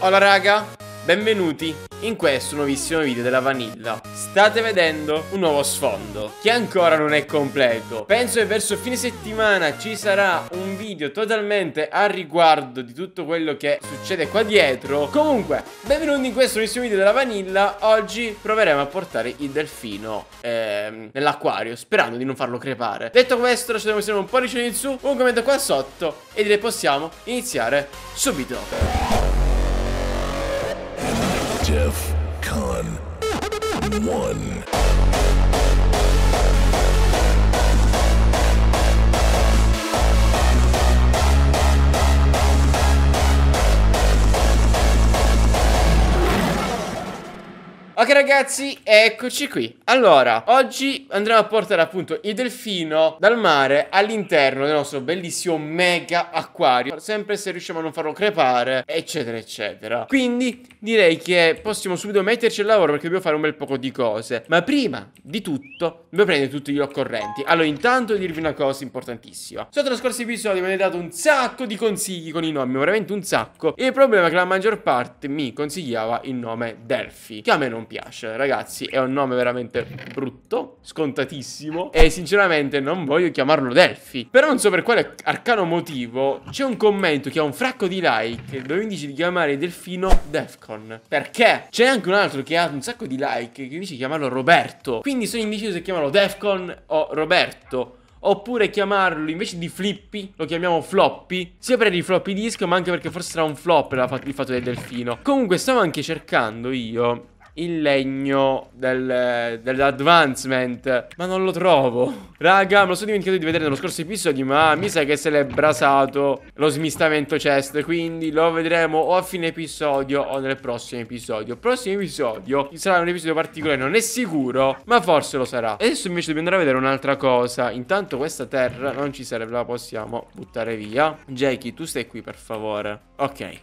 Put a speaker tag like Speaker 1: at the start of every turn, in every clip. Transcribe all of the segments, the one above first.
Speaker 1: Hola raga, benvenuti in questo nuovissimo video della Vanilla State vedendo un nuovo sfondo che ancora non è completo Penso che verso fine settimana ci sarà un video totalmente a riguardo di tutto quello che succede qua dietro Comunque, benvenuti in questo nuovissimo video della Vanilla Oggi proveremo a portare il delfino ehm, nell'acquario sperando di non farlo crepare Detto questo lasciatemi sempre un pollice in su, un commento qua sotto e direi possiamo iniziare subito DEF CON 1. Ok ragazzi, eccoci qui Allora, oggi andremo a portare appunto il delfino dal mare all'interno del nostro bellissimo mega acquario Sempre se riusciamo a non farlo crepare, eccetera eccetera Quindi direi che possiamo subito metterci al lavoro perché dobbiamo fare un bel poco di cose Ma prima di tutto, dobbiamo prendere tutti gli occorrenti Allora intanto dirvi una cosa importantissima Sotto lo scorso episodio mi avete dato un sacco di consigli con i nomi, veramente un sacco E il problema è che la maggior parte mi consigliava il nome Delphi Che a me non piace Ragazzi è un nome veramente brutto Scontatissimo E sinceramente non voglio chiamarlo Delphi Però non so per quale arcano motivo C'è un commento che ha un fracco di like Dove mi dice di chiamare Delfino Defcon Perché? C'è anche un altro che ha un sacco di like Che mi dice di chiamarlo Roberto Quindi sono indeciso se chiamarlo Defcon o Roberto oppure chiamarlo invece di Flippy, lo chiamiamo Floppy, sia per i floppy disk, ma anche perché forse sarà un flop il fatto del delfino. Comunque stavo anche cercando io il legno del, dell'advancement. Ma non lo trovo. Raga, me lo sono dimenticato di vedere nello scorso episodio, ma mi sa che se l'è brasato lo smistamento chest. Quindi lo vedremo o a fine episodio o nel prossimo episodio. Prossimo episodio sarà un episodio particolare, non è sicuro, ma forse lo sarà. Adesso invece dobbiamo andare a vedere un'altra cosa. Intanto questa terra non ci serve, la possiamo buttare via. Jackie, tu stai qui per favore. Ok.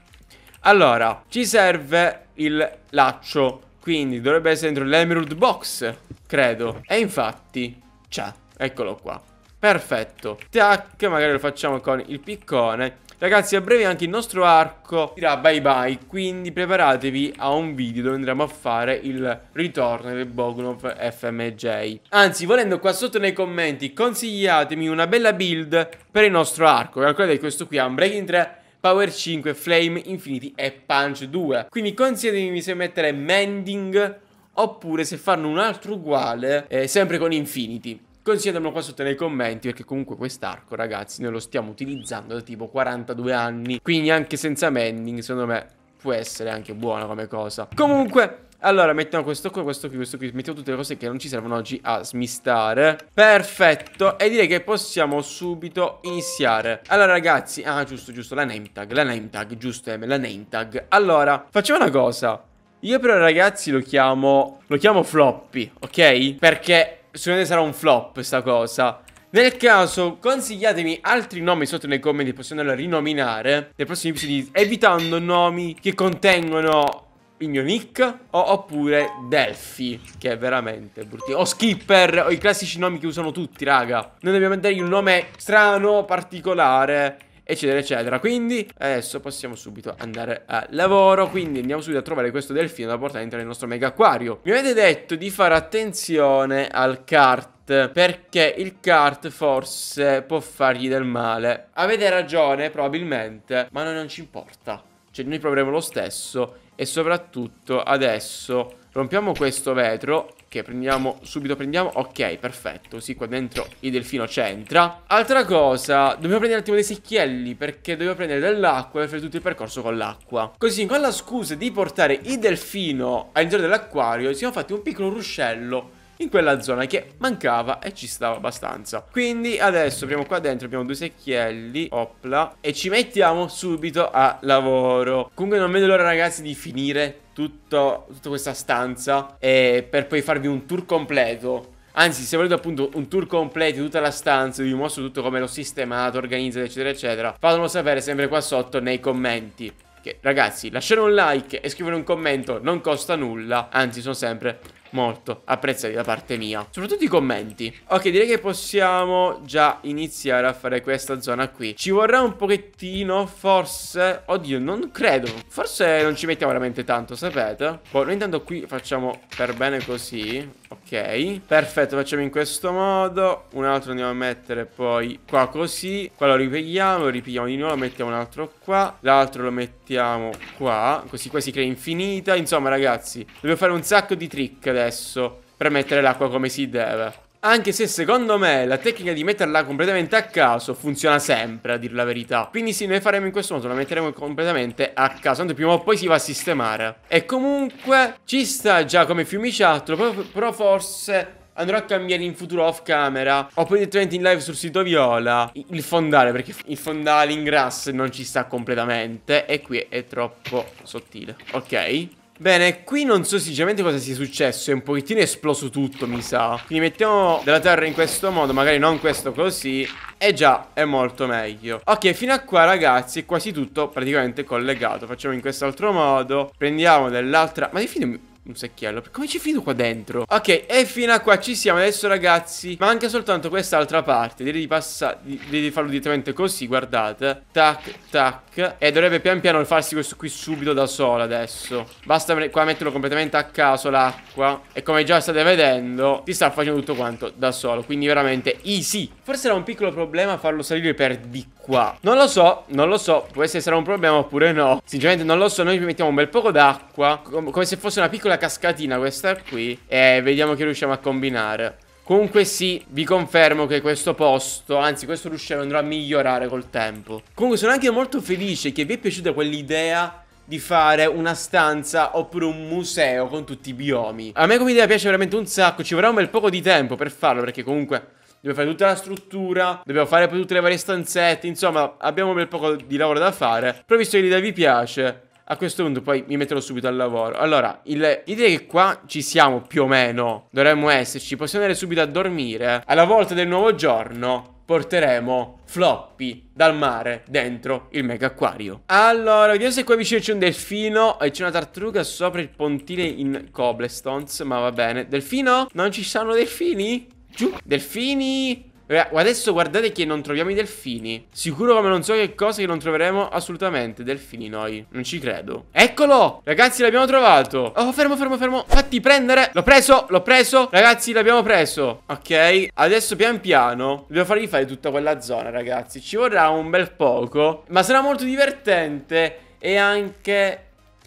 Speaker 1: Allora, ci serve il laccio quindi dovrebbe essere dentro l'Emerald Box, credo. E infatti c'è. Eccolo qua. Perfetto. Tac, magari lo facciamo con il piccone. Ragazzi, a breve anche il nostro arco dirà bye bye, quindi preparatevi a un video dove andremo a fare il ritorno del Bogunov FMJ. Anzi, volendo qua sotto nei commenti, consigliatemi una bella build per il nostro arco. Calcolate questo qui Unbreaking 3 Power 5, Flame, Infinity e Punch 2. Quindi considerami se mettere Mending oppure se fanno un altro uguale, eh, sempre con Infinity. Consigliatemelo qua sotto nei commenti perché comunque quest'arco ragazzi noi lo stiamo utilizzando da tipo 42 anni Quindi anche senza mending secondo me può essere anche buona come cosa Comunque allora, mettiamo questo qui, questo qui, questo qui. Mettiamo tutte le cose che non ci servono oggi a smistare. Perfetto. E direi che possiamo subito iniziare. Allora, ragazzi. Ah, giusto, giusto. La name tag, la name tag, giusto, M, la name tag. Allora, facciamo una cosa. Io però, ragazzi, lo chiamo... Lo chiamo floppy, ok? Perché secondo me sarà un flop sta cosa. Nel caso, consigliatemi altri nomi sotto nei commenti, possiamo rinominare nei prossimi episodi, evitando nomi che contengono Pignonic o, oppure Delphi, che è veramente bruttino. O Skipper, o i classici nomi che usano tutti, raga. Noi dobbiamo dargli un nome strano, particolare, eccetera, eccetera. Quindi adesso possiamo subito andare a lavoro. Quindi andiamo subito a trovare questo delfino da portare dentro nel nostro mega acquario. Mi avete detto di fare attenzione al kart perché il kart forse può fargli del male Avete ragione probabilmente ma noi non ci importa Cioè noi proveremo lo stesso e soprattutto adesso rompiamo questo vetro Che prendiamo, subito prendiamo Ok, perfetto, sì, qua dentro il delfino c'entra Altra cosa, dobbiamo prendere un attimo dei secchielli Perché dobbiamo prendere dell'acqua per fare tutto il percorso con l'acqua Così, con la scusa di portare il delfino all'interno dell'acquario Siamo fatti un piccolo ruscello in quella zona che mancava e ci stava abbastanza. Quindi adesso abbiamo qua dentro, abbiamo due secchielli, opla, e ci mettiamo subito a lavoro. Comunque non vedo l'ora ragazzi di finire tutto, tutta questa stanza e per poi farvi un tour completo. Anzi, se volete appunto un tour completo di tutta la stanza, vi mostro tutto come l'ho sistemato, organizzato, eccetera, eccetera, fatemelo sapere sempre qua sotto nei commenti. Che, ragazzi, lasciare un like e scrivere un commento non costa nulla, anzi sono sempre molto apprezzati da parte mia Soprattutto i commenti Ok direi che possiamo già iniziare a fare questa zona qui Ci vorrà un pochettino forse Oddio non credo Forse non ci mettiamo veramente tanto sapete Boh noi intanto qui facciamo per bene così Ok Perfetto facciamo in questo modo Un altro andiamo a mettere poi qua così Qua lo ripieghiamo Lo ripieghiamo di nuovo mettiamo un altro qua L'altro lo mettiamo qua Così qua si crea infinita Insomma ragazzi Dobbiamo fare un sacco di trick adesso adesso per mettere l'acqua come si deve. Anche se secondo me la tecnica di metterla completamente a caso funziona sempre, a dir la verità. Quindi sì, noi faremo in questo modo, la metteremo completamente a caso, tanto prima o poi si va a sistemare. E comunque ci sta già come fiumiciattolo, però forse andrò a cambiare in futuro off camera o poi direttamente in live sul sito Viola il fondale perché il fondale in grass non ci sta completamente e qui è troppo sottile ok Bene, qui non so sinceramente cosa sia successo. È un pochettino esploso tutto, mi sa. Quindi mettiamo della terra in questo modo, magari non questo così. E già è molto meglio Ok fino a qua ragazzi è quasi tutto praticamente collegato Facciamo in quest'altro modo Prendiamo dell'altra Ma definimi un secchiello Come ci fido qua dentro? Ok, e fino a qua ci siamo Adesso ragazzi Manca soltanto quest'altra parte Direi di passare di, di farlo direttamente così Guardate Tac, tac E dovrebbe pian piano farsi questo qui subito da solo adesso Basta qua metterlo completamente a caso l'acqua E come già state vedendo Si sta facendo tutto quanto da solo Quindi veramente easy Forse era un piccolo problema farlo salire per di qua Non lo so, non lo so Può essere un problema oppure no Sinceramente non lo so Noi ci mettiamo un bel poco d'acqua acqua com Come se fosse una piccola cascatina questa qui E vediamo che riusciamo a combinare Comunque sì, vi confermo che questo posto, anzi questo ruscello andrà a migliorare col tempo Comunque sono anche molto felice che vi è piaciuta quell'idea di fare una stanza oppure un museo con tutti i biomi A me come idea piace veramente un sacco, ci vorrà un bel poco di tempo per farlo perché comunque Dobbiamo fare tutta la struttura, dobbiamo fare poi tutte le varie stanzette, insomma abbiamo un bel poco di lavoro da fare Però visto che l'idea vi piace, a questo punto poi mi metterò subito al lavoro. Allora, l'idea è che qua ci siamo più o meno, dovremmo esserci, possiamo andare subito a dormire. Alla volta del nuovo giorno porteremo floppy dal mare dentro il mega acquario. Allora, vediamo se qua vicino c'è un delfino e eh, c'è una tartaruga sopra il pontile in cobblestones, ma va bene. Delfino? Non ci sono delfini? Giù. Delfini? Adesso guardate che non troviamo i delfini Sicuro come non so che cosa che non troveremo assolutamente Delfini noi Non ci credo Eccolo Ragazzi l'abbiamo trovato Oh fermo fermo fermo Fatti prendere L'ho preso L'ho preso Ragazzi l'abbiamo preso Ok Adesso pian piano Dobbiamo fargli fare tutta quella zona ragazzi Ci vorrà un bel poco Ma sarà molto divertente E anche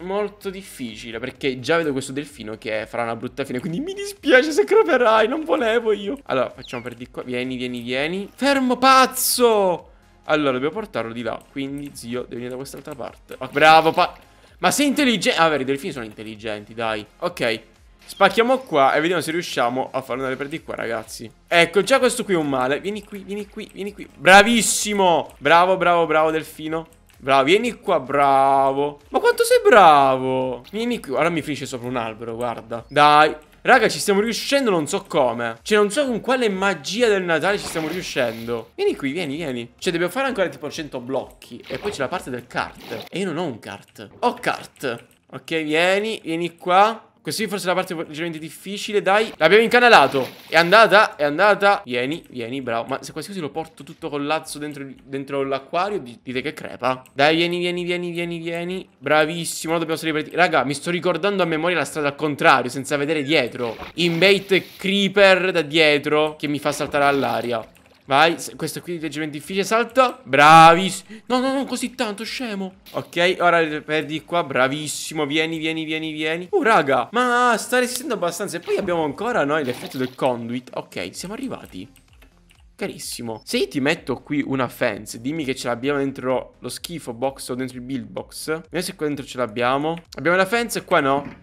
Speaker 1: molto difficile perché già vedo questo delfino che farà una brutta fine Quindi mi dispiace se creperai, non volevo io Allora facciamo per di qua, vieni, vieni, vieni Fermo pazzo Allora dobbiamo portarlo di là, quindi zio devi venire da quest'altra parte okay. Bravo pa Ma sei intelligente, ah vero i delfini sono intelligenti dai Ok Spacchiamo qua e vediamo se riusciamo a far andare per di qua ragazzi Ecco già questo qui è un male Vieni qui, vieni qui, vieni qui Bravissimo Bravo, bravo, bravo delfino Bravo, vieni qua, bravo. Ma quanto sei bravo? Vieni qui. Ora mi finisce sopra un albero, guarda. Dai. Raga, ci stiamo riuscendo, non so come. Cioè, non so con quale magia del Natale ci stiamo riuscendo. Vieni qui, vieni, vieni. Cioè, dobbiamo fare ancora tipo 100 blocchi. E poi c'è la parte del kart. E io non ho un kart. Ho kart. Ok, vieni, vieni qua. Questa è forse la parte leggermente difficile, dai. L'abbiamo incanalato. È andata, è andata. Vieni, vieni, bravo. Ma se quasi così lo porto tutto collazzo dentro, dentro l'acquario, dite che crepa. Dai, vieni, vieni, vieni, vieni, vieni. Bravissimo, ora dobbiamo salire per... Raga, mi sto ricordando a memoria la strada al contrario, senza vedere dietro. Inbait creeper da dietro che mi fa saltare all'aria. Vai, questo qui è leggermente difficile, salta Bravissimo No, no, no, così tanto, scemo Ok, ora perdi qua, bravissimo Vieni, vieni, vieni, vieni Oh, raga, ma sta resistendo abbastanza E poi abbiamo ancora noi l'effetto del conduit Ok, siamo arrivati Carissimo Se io ti metto qui una fence Dimmi che ce l'abbiamo dentro lo schifo box o dentro il build box Vediamo se qua dentro ce l'abbiamo Abbiamo la fence e qua no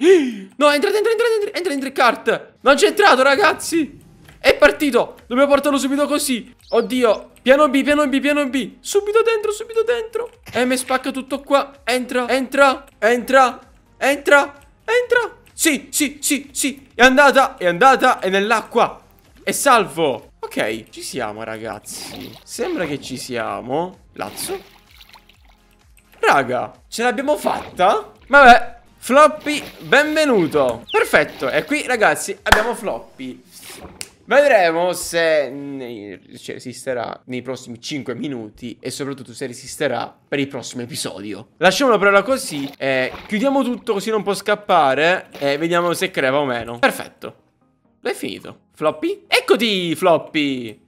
Speaker 1: No, entra dentro, entra dentro, entra dentro il Non c'è entrato, ragazzi È partito, dobbiamo portarlo subito così Oddio, piano B, piano B, piano B Subito dentro, subito dentro Eh, mi spacca tutto qua Entra, entra, entra, entra, entra Sì, sì, sì, sì È andata, è andata, è nell'acqua È salvo Ok, ci siamo, ragazzi Sembra che ci siamo Lazzo Raga, ce l'abbiamo fatta? Vabbè, Floppy, benvenuto Perfetto, e qui ragazzi abbiamo Floppy Vedremo se cioè, resisterà nei prossimi 5 minuti e soprattutto se resisterà per il prossimo episodio. Lasciamolo però così, eh, chiudiamo tutto così non può scappare e vediamo se creva o meno. Perfetto, l'hai finito. Floppy? Eccoti Floppy!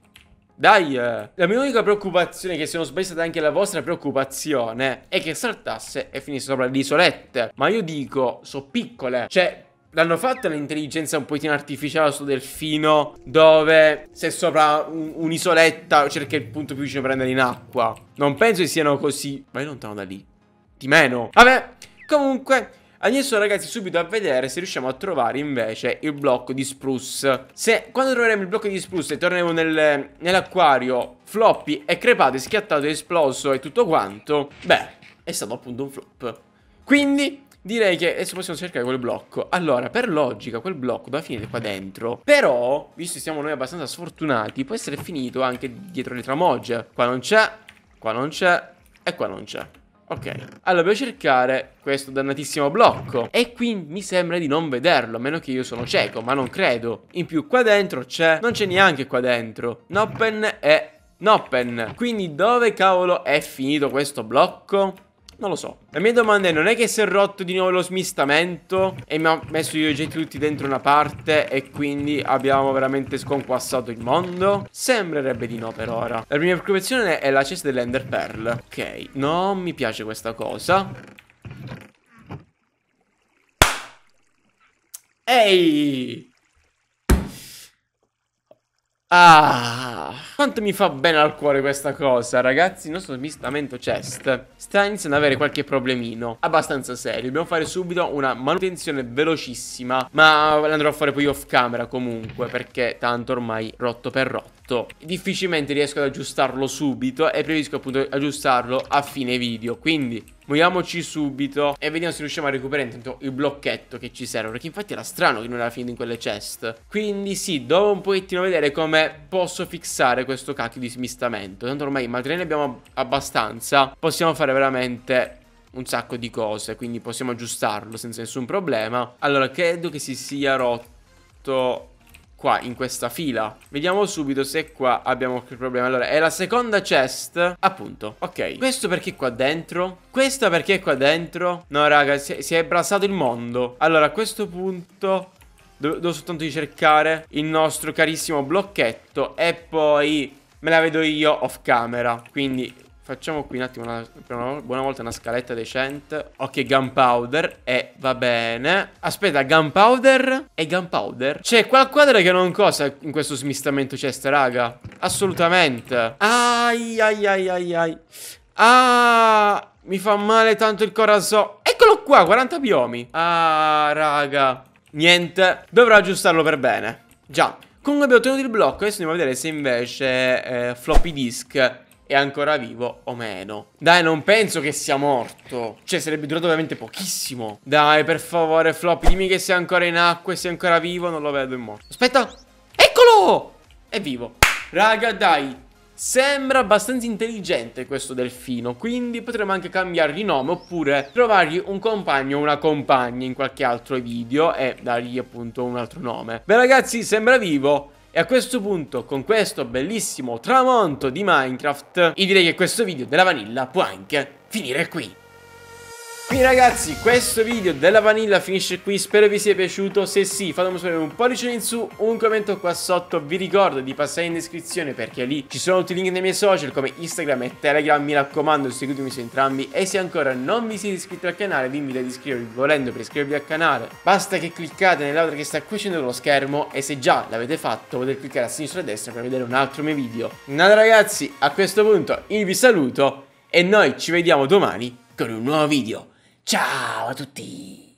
Speaker 1: Dai, eh. la mia unica preoccupazione, che se non sbaglio è stata anche la vostra preoccupazione, è che saltasse e finisse sopra le isolette. Ma io dico, sono piccole. Cioè, L'hanno fatta l'intelligenza un po' artificiale su delfino Dove se sopra un'isoletta cerca il punto più vicino per andare in acqua Non penso che siano così Vai lontano da lì Di meno Vabbè Comunque Adesso ragazzi subito a vedere se riusciamo a trovare invece il blocco di spruce Se quando troveremo il blocco di spruce e torneremo nel, nell'acquario floppy è crepato, è schiattato, è esploso e tutto quanto Beh, è stato appunto un flop Quindi Direi che adesso possiamo cercare quel blocco Allora, per logica, quel blocco doveva finire qua dentro Però, visto che siamo noi abbastanza sfortunati Può essere finito anche dietro le tramogge Qua non c'è, qua non c'è e qua non c'è Ok, allora devo cercare questo dannatissimo blocco E qui mi sembra di non vederlo, a meno che io sono cieco, ma non credo In più qua dentro c'è, non c'è neanche qua dentro Noppen e Noppen Quindi dove cavolo è finito questo blocco? Non lo so. La mia domanda è, non è che si è rotto di nuovo lo smistamento e mi ha messo gli oggetti tutti dentro una parte e quindi abbiamo veramente sconquassato il mondo? Sembrerebbe di no per ora. La mia preoccupazione è la cesta dell'Ender Pearl. Ok, non mi piace questa cosa. Ehi! Ah, quanto mi fa bene al cuore questa cosa, ragazzi. Il nostro smistamento chest sta iniziando ad avere qualche problemino abbastanza serio. Dobbiamo fare subito una manutenzione velocissima, ma l'andrò a fare poi off camera comunque, perché tanto ormai rotto per rotto testo difficilmente riesco ad aggiustarlo subito e preferisco appunto aggiustarlo a fine video quindi muoviamoci subito e vediamo se riusciamo a recuperare intanto il blocchetto che ci serve perché infatti era strano che non era finito in quelle chest quindi sì devo un pochettino vedere come posso fissare questo cacchio di smistamento tanto ormai ne abbiamo abbastanza possiamo fare veramente un sacco di cose quindi possiamo aggiustarlo senza nessun problema allora credo che si sia rotto qua in questa fila Vediamo subito se qua abbiamo qualche problema Allora è la seconda chest Appunto Ok Questo perché qua dentro Questa perché qua dentro No raga si, si è brasato il mondo Allora a questo punto devo, devo soltanto ricercare il nostro carissimo blocchetto E poi me la vedo io off camera Quindi Facciamo qui un attimo una, per una buona volta una scaletta decente. Ok, gunpowder. E eh, va bene. Aspetta, gunpowder e gunpowder. C'è qualcosa che non cosa in questo smistamento chest, raga. Assolutamente. Ai, ai, ai, ai, ai. Ah, mi fa male tanto il corazzo. Eccolo qua, 40 biomi. Ah, raga. Niente. Dovrò aggiustarlo per bene. Già. Comunque abbiamo ottenuto il blocco. Adesso andiamo a vedere se invece eh, floppy disk è ancora vivo o meno. Dai, non penso che sia morto. Cioè, sarebbe durato veramente pochissimo. Dai, per favore, Flop, dimmi che sei ancora in acqua e sei ancora vivo. Non lo vedo, è morto. Aspetta. Eccolo! È vivo. Raga, dai. Sembra abbastanza intelligente questo delfino, quindi potremmo anche cambiargli nome oppure trovargli un compagno o una compagna in qualche altro video e dargli appunto un altro nome. Beh ragazzi, sembra vivo, e a questo punto, con questo bellissimo tramonto di Minecraft, io direi che questo video della vanilla può anche finire qui. Quindi ragazzi questo video della vanilla finisce qui Spero vi sia piaciuto Se sì fatemi sapere un pollice in su Un commento qua sotto Vi ricordo di passare in descrizione Perché lì ci sono tutti i link dei miei social Come Instagram e Telegram Mi raccomando seguitemi su entrambi E se ancora non vi siete iscritti al canale Vi invito ad iscrivervi volendo per iscrivervi al canale Basta che cliccate nell'altra che sta qui scendendo lo schermo E se già l'avete fatto Potete cliccare a sinistra e a destra per vedere un altro mio video Nada ragazzi a questo punto io vi saluto E noi ci vediamo domani con un nuovo video Ciao a tutti!